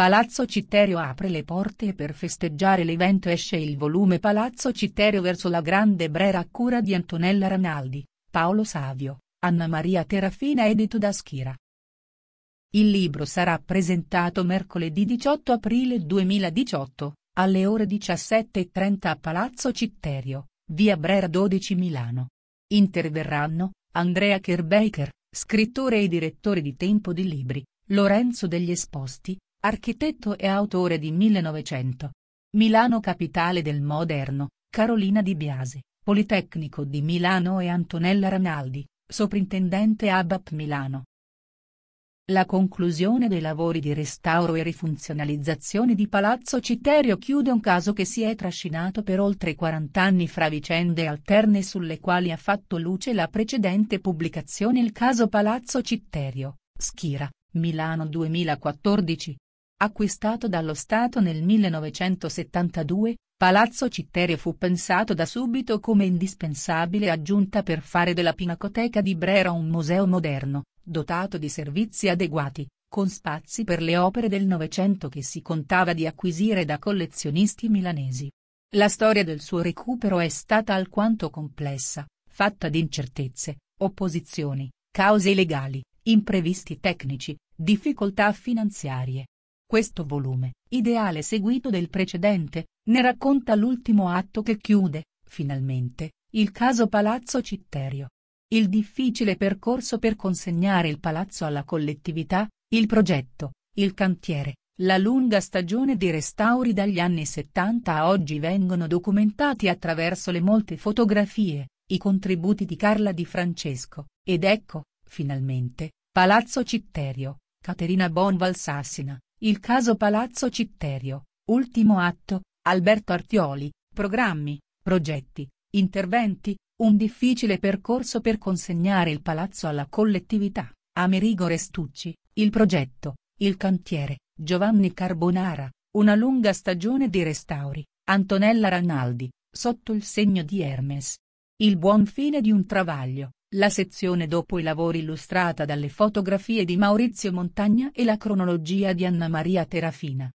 Palazzo Citterio apre le porte e per festeggiare l'evento esce il volume Palazzo Citterio verso la grande brera a cura di Antonella Ranaldi, Paolo Savio, Anna Maria Terrafina edito da Schira. Il libro sarà presentato mercoledì 18 aprile 2018, alle ore 17.30 a Palazzo Citterio, via Brera 12 Milano. Interverranno, Andrea Kerbaker, scrittore e direttore di Tempo di Libri, Lorenzo degli Esposti, architetto e autore di 1900. Milano capitale del moderno, Carolina Di Biase, Politecnico di Milano e Antonella Ranaldi, soprintendente ABAP Milano. La conclusione dei lavori di restauro e rifunzionalizzazione di Palazzo Citerio chiude un caso che si è trascinato per oltre 40 anni fra vicende alterne sulle quali ha fatto luce la precedente pubblicazione Il caso Palazzo Citerio, Schira, Milano 2014, acquistato dallo Stato nel 1972, Palazzo Citterio fu pensato da subito come indispensabile aggiunta per fare della Pinacoteca di Brera un museo moderno, dotato di servizi adeguati, con spazi per le opere del Novecento che si contava di acquisire da collezionisti milanesi. La storia del suo recupero è stata alquanto complessa, fatta di incertezze, opposizioni, cause legali, imprevisti tecnici, difficoltà finanziarie, questo volume, ideale seguito del precedente, ne racconta l'ultimo atto che chiude, finalmente, il caso Palazzo Citterio. Il difficile percorso per consegnare il palazzo alla collettività, il progetto, il cantiere, la lunga stagione di restauri dagli anni 70 a oggi vengono documentati attraverso le molte fotografie, i contributi di Carla Di Francesco, ed ecco, finalmente, Palazzo Citterio, Caterina Bonvalsassina, il caso Palazzo Citterio, ultimo atto, Alberto Artioli, programmi, progetti, interventi, un difficile percorso per consegnare il palazzo alla collettività, Amerigo Restucci, il progetto, il cantiere, Giovanni Carbonara, una lunga stagione di restauri, Antonella Ranaldi, sotto il segno di Hermes. Il buon fine di un travaglio, la sezione dopo i lavori illustrata dalle fotografie di Maurizio Montagna e la cronologia di Anna Maria Terafina.